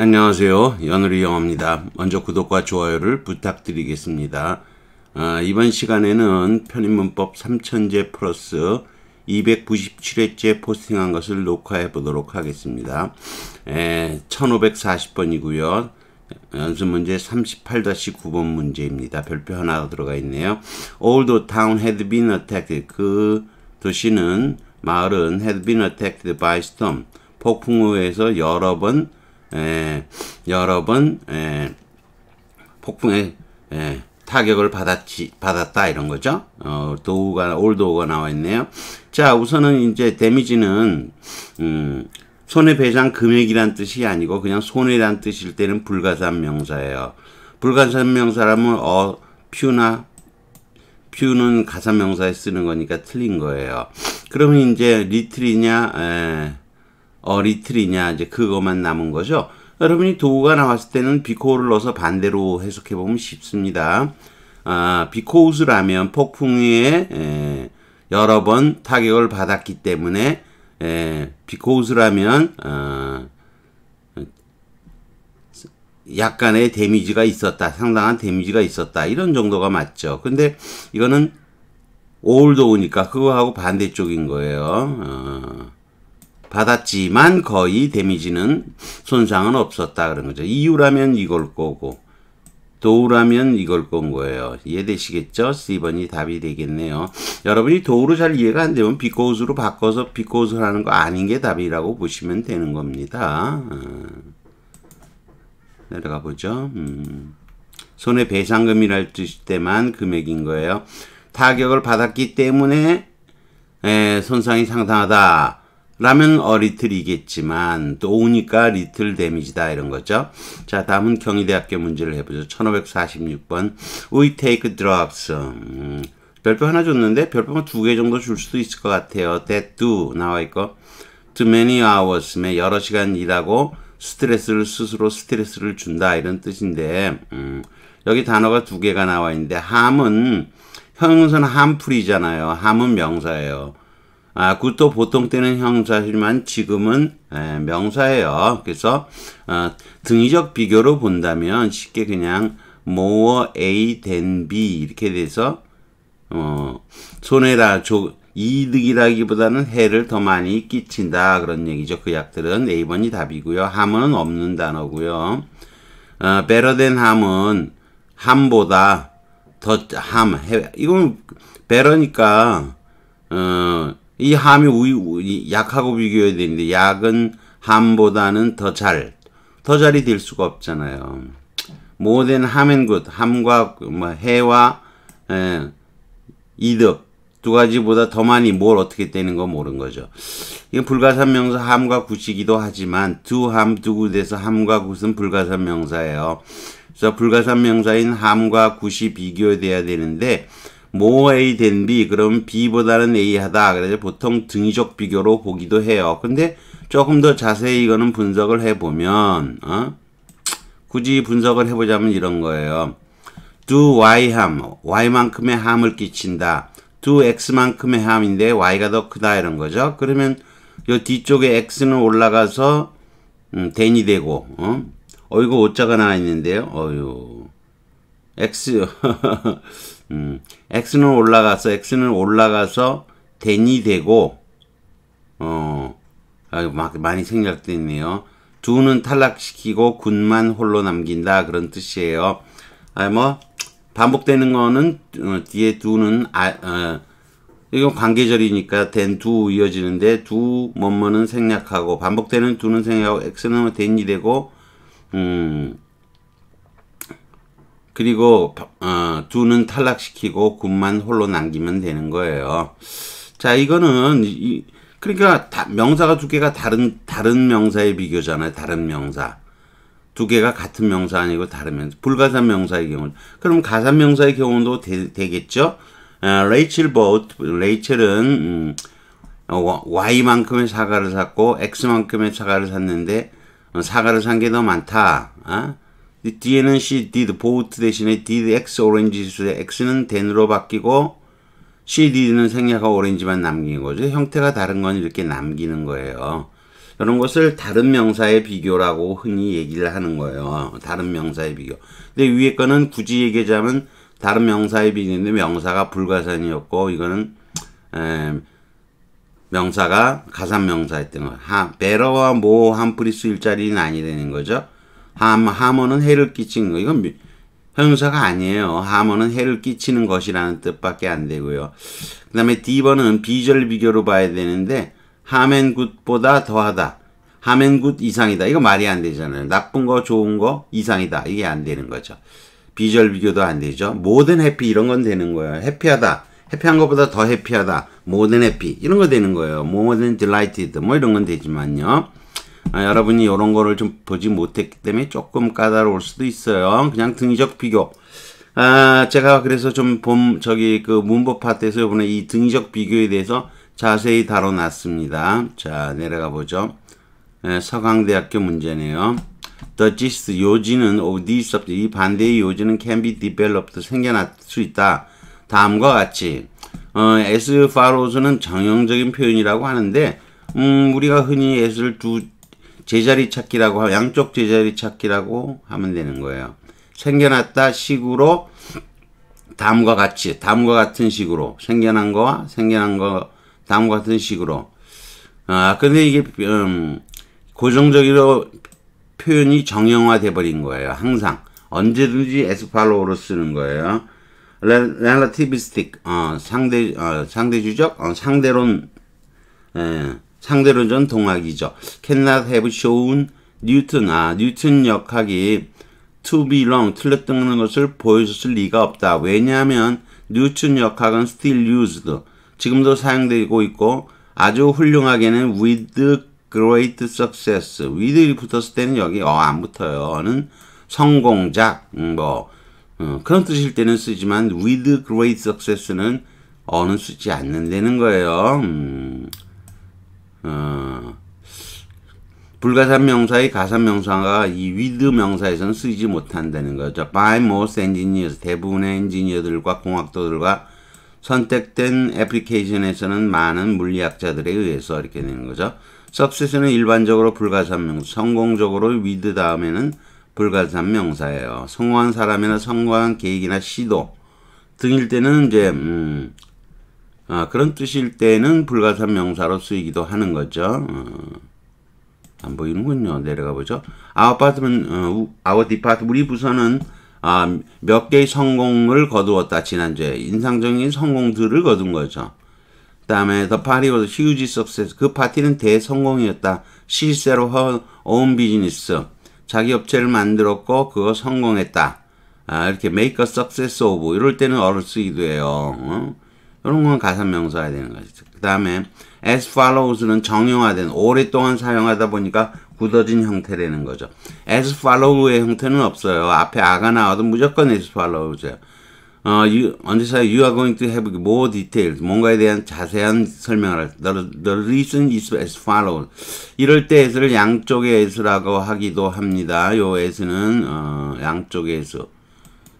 안녕하세요. 연우리 영어입니다. 먼저 구독과 좋아요를 부탁드리겠습니다. 아, 이번 시간에는 편입문법 3000제 플러스 297회째 포스팅한 것을 녹화해 보도록 하겠습니다. 1540번이고요. 예, 연습문제 38-9번 문제입니다. 별표 하나 들어가 있네요. a l t h o town had been attacked. 그 도시는, 마을은 had been attacked by storm. 폭풍우에서 여러 번 에, 예, 여러 분 에, 예, 폭풍의 에, 예, 타격을 받았지, 받았다 이런 거죠. 어, 도우가 올도우가 나와 있네요. 자, 우선은 이제 데미지는 음, 손해배상 금액이란 뜻이 아니고 그냥 손해란 뜻일 때는 불가산 명사예요. 불가산 명사라면 어 퓨나 퓨는 가산 명사에 쓰는 거니까 틀린 거예요. 그러면 이제 리틀이냐 에, 어, 리틀이냐 이제 그것만 남은 거죠. 여러분이 도구가 나왔을 때는 비코우를 넣어서 반대로 해석해 보면 쉽습니다. 아, 비코우스라면 폭풍에 에, 여러 번 타격을 받았기 때문에 에, 비코우스라면 어, 약간의 데미지가 있었다. 상당한 데미지가 있었다. 이런 정도가 맞죠. 근데 이거는 올도우니까 그거하고 반대쪽인 거예요. 어. 받았지만 거의 데미지는 손상은 없었다 그런 거죠. 이유라면 이걸 거고 도우라면 이걸 건 거예요. 이해되시겠죠? C번이 답이 되겠네요. 여러분이 도우로 잘 이해가 안 되면 비꼬우스로 바꿔서 비꼬우스를 하는 거 아닌 게 답이라고 보시면 되는 겁니다. 음. 내려가 보죠. 음. 손해배상금이랄 뜻일 때만 금액인 거예요. 타격을 받았기 때문에 에, 손상이 상당하다. 라면 어 리틀이겠지만 또 오니까 리틀 데미지다 이런 거죠. 자 다음은 경희대학교 문제를 해보죠. 1546번 We take drugs 음, 별표 하나 줬는데 별표만 두개 정도 줄 수도 있을 것 같아요. That do 나와 있고 Too many h o u r s 여러 시간 일하고 스트레스를 스스로 스트레스를 준다 이런 뜻인데 음, 여기 단어가 두 개가 나와 있는데 함은 형용사는 함풀이잖아요. 함은 명사예요. 아, 그것도 보통 때는 형사지만 지금은 에, 예, 명사예요. 그래서 어, 등의적 비교로 본다면 쉽게 그냥 more A than B 이렇게 돼서 어, 손해라 조, 이득이라기보다는 해를 더 많이 끼친다 그런 얘기죠. 그 약들은 A번이 답이고요. 함은 없는 단어고요. 어, better than 함은 함보다 더 함, 이건 배러니까 어, 이 함이 우위, 약하고 비교해야 되는데 약은 함보다는 더 잘, 더 잘이 될 수가 없잖아요. 모든 함앤 굿, 함과 뭐 해와 에, 예, 이득 두 가지보다 더 많이 뭘 어떻게 떼는 거모르 거죠. 이건 불가산 명사 함과 굿이기도 하지만 두 함 두굿에서 함과 굿은 불가산 명사예요. 그래서 불가산 명사인 함과 굿이 비교돼야 되는데 more A t B 그럼 B보다는 A 하다 그래서 보통 등위적 비교로 보기도 해요 근데 조금 더 자세히 이거는 분석을 해보면 어? 굳이 분석을 해보자면 이런 거예요 do y 함 y만큼의 함을 끼친다 do x만큼의 함인데 y가 더 크다 이런 거죠 그러면 요 뒤쪽에 x는 올라가서 음, 된이 되고 어? 어이거 오자가 나와 있는데요 어유 x 음, x는 올라가서 x는 올라가서 된이 되고 어, 아, 막 많이 생략됐네요. 두는 탈락시키고 군만 홀로 남긴다 그런 뜻이에요. 아, 뭐 반복되는 거는 어, 뒤에 두는 아, 어, 이건 관계절이니까 된두 이어지는데 두 뭐뭐는 생략하고 반복되는 두는 생략하고 x는 뭐 된이 되고 음 그리고 어, 두는 탈락시키고 군만 홀로 남기면 되는 거예요. 자, 이거는 이, 그러니까 다, 명사가 두 개가 다른 다른 명사의 비교잖아요. 다른 명사. 두 개가 같은 명사 아니고 다른 명사. 불가사 명사의 경우. 그럼 가사 명사의 경우도 되, 겠죠 어, 레이첼 보 레이첼은 음, 어, Y만큼의 사과를 샀고 X만큼의 사과를 샀는데 어, 사과를 산 게 더 많다. 어? 뒤에는 she did 보트 대신에 did x 오렌지 지수의 x는 t e n 으로 바뀌고 she did는 생략하고 오렌지만 남긴 거죠. 형태가 다른 건 이렇게 남기는 거예요. 이런 것을 다른 명사의 비교라고 흔히 얘기를 하는 거예요. 다른 명사의 비교. 근데 위에 거는 굳이 얘기하자면 다른 명사의 비교인데 명사가 불가산이었고 이거는 에, 음, 명사가 가산 명사였던 거예요. 하, 베러와 모한프리스 일자리는 아니라는 거죠. 함, 하머는 해를 끼치는 거. 이건 형용사가 아니에요. 하머는 해를 끼치는 것이라는 뜻밖에 안 되고요. 그 다음에 D번은 비절 비교로 봐야 되는데 하멘 굿보다 더하다. 하멘 굿 이상이다. 이거 말이 안 되잖아요. 나쁜 거 좋은 거 이상이다. 이게 안 되는 거죠. 비절 비교도 안 되죠. 모든 해피 이런 건 되는 거예요. 해피하다. 해피한 것보다 더 해피하다. 모든 해피 이런 거 되는 거예요. 모든 delighted 뭐 이런 건 되지만요. 아, 여러분이 이런 거를 좀 보지 못했기 때문에 조금 까다로울 수도 있어요. 그냥 등적 비교. 아, 제가 그래서 좀 봄, 저기 그 문법 파트에서 이번에 이 등적 비교에 대해서 자세히 다뤄놨습니다. 자, 내려가 보죠. 예, 서강대학교 문제네요. The gist, 요지는 of t h e s s u b 이 반대의 요지는 can be developed, 생겨날 수 있다. 다음과 같이. 어, as follows는 정형적인 표현이라고 하는데, 음, 우리가 흔히 as를 두, 제자리 찾기라고 하면 양쪽 제자리 찾기라고 하면 되는 거예요. 생겨났다 식으로 다음과 같이 다음과 같은 식으로 생겨난 거와 생겨난 거 다음과 같은 식으로 아 근데 이게 음, 고정적으로 표현이 정형화돼 버린 거예요. 항상 언제든지 에스팔로우로 쓰는 거예요. relativistic 어, 상대 어, 상대주적 어, 상대론 예. 상대론전 동학이죠. cannot have shown 뉴턴, 아, 뉴턴 역학이 to be wrong, 틀렸던 것을 보여줬을 리가 없다. 왜냐하면 뉴턴 역학은 still used, 지금도 사용되고 있고 아주 훌륭하게는 with great success, w i t h 붙었을 때는 여기 어 안 붙어요.는 성공작, 음, 뭐 음, 그런 뜻일 때는 쓰지만 with great success는 어는 쓰지 않는다는 거예요. 음. 어. 불가산 명사의 가산 명사가 이 위드 명사에서는 쓰이지 못한다는 거죠. By most engineers, 대부분의 엔지니어들과 공학도들과 선택된 애플리케이션에서는 많은 물리학자들에 의해서 이렇게 되는 거죠. s u b s t i t 는 일반적으로 불가산 명사, 성공적으로 w i 다음에는 불가산 명사예요. 성공한 사람이나 성공한 계획이나 시도 등일 때는 이제 음, 어, 그런 뜻일 때는 불가산 명사로 쓰이기도 하는 거죠. 어, 안 보이는군요. 내려가 보죠. Our department, 어, our department 우리 부서는 아, 몇 개의 성공을 거두었다. 지난주에 인상적인 성공들을 거둔 거죠. 그 다음에 The party was huge success. 그 파티는 대성공이었다. 실제로 her own business. 자기 업체를 만들었고 그거 성공했다. 아, 이렇게 make a success of. 이럴 때는 어를 쓰기도 해요. 어? 이런 건 가산명사가 되는 거죠. 그 다음에 as follows는 정형화된 오랫동안 사용하다 보니까 굳어진 형태라는 거죠. as follow의 형태는 없어요. 앞에 아가 나와도 무조건 as follows예요. 어, you, 언제사 you are going to have more details. 뭔가에 대한 자세한 설명을 the, the reason is as follows. 이럴 때 as를 양쪽의 as라고 하기도 합니다. 요 as는 어, 양쪽의 as.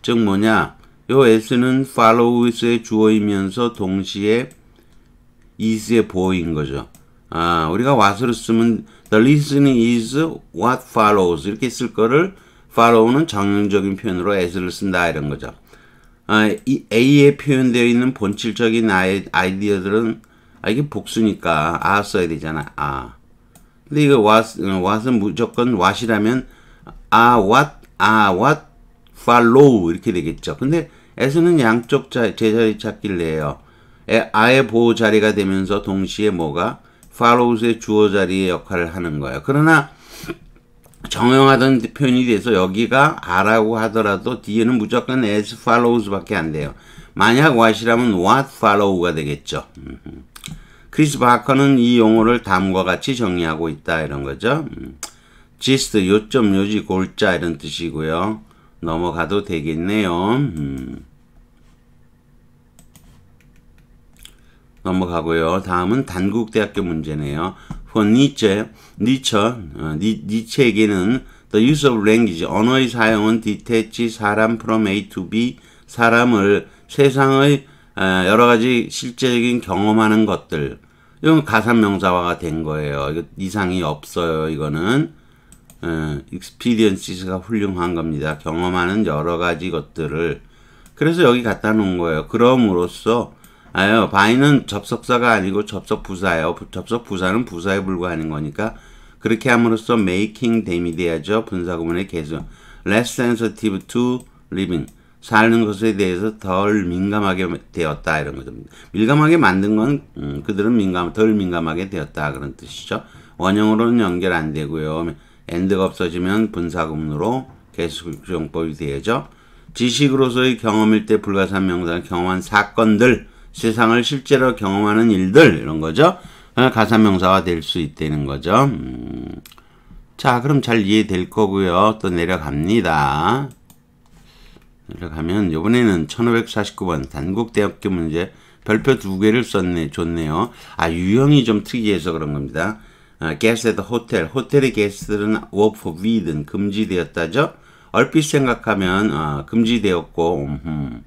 즉 뭐냐? 요 s는 follows의 주어이면서 동시에 is의 보어인 거죠. 아, 우리가 what으로 쓰면 the listening is what follows 이렇게 쓸 거를 follow는 정형적인 표현으로 as를 쓴다 이런 거죠. 아, 이 a에 표현되어 있는 본질적인 아이, 아이디어들은 아, 이게 복수니까 아 써야 되잖아. 아. 근데 이거 what, 어, what은 무조건 what이라면 아, what, 아, what follow 이렇게 되겠죠. 근데 s는 양쪽 자, 제자리 찾길래 해요. 아의 보호 자리가 되면서 동시에 뭐가 follows의 주어 자리의 역할을 하는 거예요. 그러나 정형화된 표현이 돼서 여기가 아라고 하더라도 뒤에는 무조건 as follows밖에 안 돼요. 만약 what이라면 what follow가 되겠죠. 크리스 바커는 이 용어를 다음과 같이 정리하고 있다 이런 거죠. 지스트 음. 요점 요지 골자 이런 뜻이고요. 넘어가도 되겠네요. 음. 넘어가고요. 다음은 단국대학교 문제네요. For Nietzsche, Nietzsche, 어, 니체에게는 The use of language, 언어의 사용은 detach 사람 from A to B, 사람을 세상의 어, 여러 가지 실제적인 경험하는 것들. 이건 가산명사화가 된 거예요. 이거 이상이 없어요. 이거는. 익스피디언시스가 어, 훌륭한 겁니다. 경험하는 여러 가지 것들을 그래서 여기 갖다 놓은 거예요. 그럼으로써 아유 바이는 접속사가 아니고 접속 부사예요. 접속 부사는 부사에 불과하는 거니까 그렇게 함으로써 making 됨이 돼야죠. 분사구문의 개수. less sensitive to living. 사는 것에 대해서 덜 민감하게 되었다 이런 거죠. 민감하게 만든 건 음, 그들은 민감 덜 민감하게 되었다 그런 뜻이죠. 원형으로는 연결 안 되고요. n d 가 없어지면 분사구문으로 계수정법이 되죠. 지식으로서의 경험일 때 불가산 명사는 경험한 사건들, 세상을 실제로 경험하는 일들 이런 거죠. 어, 가산명사가 될 수 있다는 거죠. 음. 자 그럼 잘 이해될 거고요. 또 내려갑니다. 내려가면 이번에는 1549번 단국대학교 문제 별표 두 개를 썼네 줬네요. 아 유형이 좀 특이해서 그런 겁니다. guest at hotel, 호텔의 게스트는 t 들은 were forbidden, 금지되었다죠. 얼핏 생각하면 어, 금지되었고 음,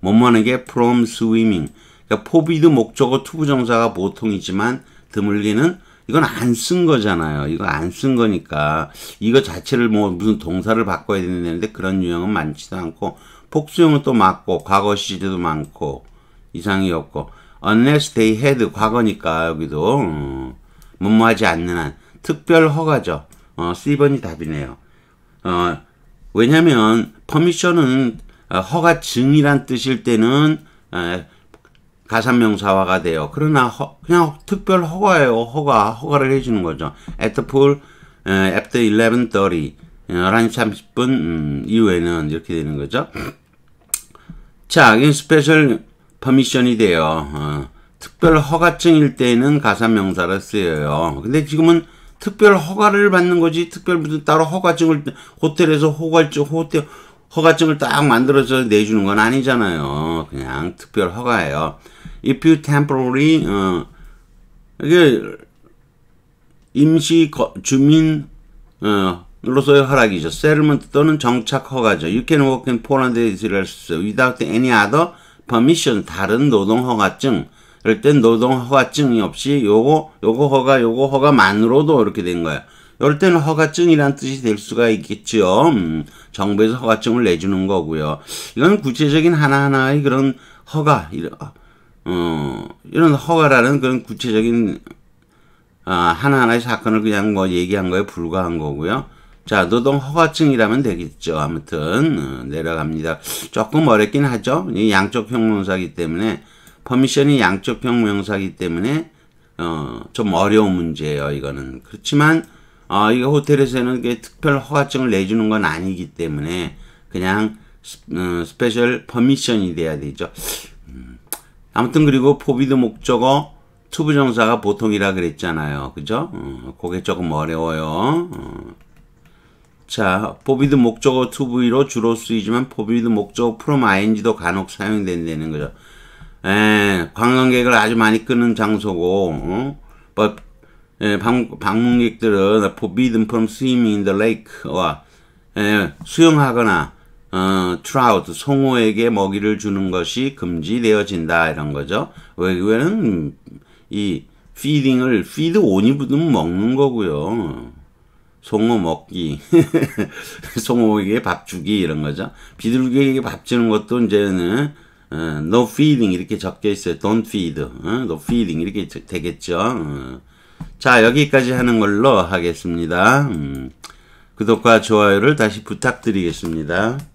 못마는 게 from swimming. 그러니까 forbid 목적어 투부 정사가 보통이지만 드물기는 이건 안 쓴 거잖아요. 이거 안 쓴 거니까 이거 자체를 뭐 무슨 동사를 바꿔야 되는데 그런 유형은 많지도 않고 복수형은 또 맞고 과거 시제도 많고 이상이 없고 unless they had 과거니까 여기도 음. 무모하지 않는 한 특별 허가죠. 어, C번이 답이네요. 어, 왜냐면 퍼미션은 어, 허가 증이란 뜻일 때는 가산명사화가 돼요. 그러나 허, 그냥 특별 허가예요. 허가 허가를 해주는 거죠. At the pool after 11:30 11시 30분 음, 이후에는 이렇게 되는 거죠. 자, 이게 스페셜 퍼미션이 돼요. 어, 특별 허가증일 때에는 가사명사를 쓰여요. 근데 지금은 특별 허가를 받는 거지 특별 무슨 따로 허가증을 호텔에서 호가증 호텔 허가증을 딱 만들어서 내주는 건 아니잖아요. 그냥 특별 허가예요. If you temporary 어, 이게 임시 거, 주민 어, 로서의 허락이죠. 세르먼트 또는 정착 허가죠. You can work in Poland without any other permission. 다른 노동 허가증. 그럴 땐 노동 허가증이 없이 요거 요거 허가 요거 허가만으로도 이렇게 된 거야. 이럴 때는 허가증이란 뜻이 될 수가 있겠죠 음, 정부에서 허가증을 내주는 거고요. 이건 구체적인 하나하나의 그런 허가 이런 어, 이런 허가라는 그런 구체적인 아, 하나하나의 사건을 그냥 뭐 얘기한 거에 불과한 거고요. 자, 노동 허가증이라면 되겠죠. 아무튼 어, 내려갑니다. 조금 어렵긴 하죠. 양쪽 형용사기 때문에 퍼미션이 양적형 명사이기 때문에 어, 좀 어려운 문제예요. 이거는 그렇지만 어, 이거 호텔에서는 특별 허가증을 내주는 건 아니기 때문에 그냥 스페셜 퍼미션이 어, 돼야 되죠. 음, 아무튼 그리고 포비드 목적어 투부정사가 보통이라 그랬잖아요. 그죠? 어, 그게 조금 어려워요. 어. 자, 포비드 목적어 투부로 주로 쓰이지만 포비드 목적어 프롬 ing도 간혹 사용된다는 거죠. 예, 관광객을 아주 많이 끄는 장소고, 어? But 뭐, 예, 방, 방문객들은 forbidden from swimming in the lake와 예, 수영하거나 어, 트라우트, 송어에게 먹이를 주는 것이 금지되어진다 이런 거죠. 왜냐면 이 feeding을 feed on이 붙으면 먹는 거고요. 송어 먹기, 송어에게 밥 주기 이런 거죠. 비둘기에게 밥 주는 것도 이제는 어, no feeling 이렇게 적혀 있어요. Don't feed. 어, no feeling 이렇게 되겠죠. 어. 자 여기까지 하는 걸로 하겠습니다. 음, 구독과 좋아요를 다시 부탁드리겠습니다.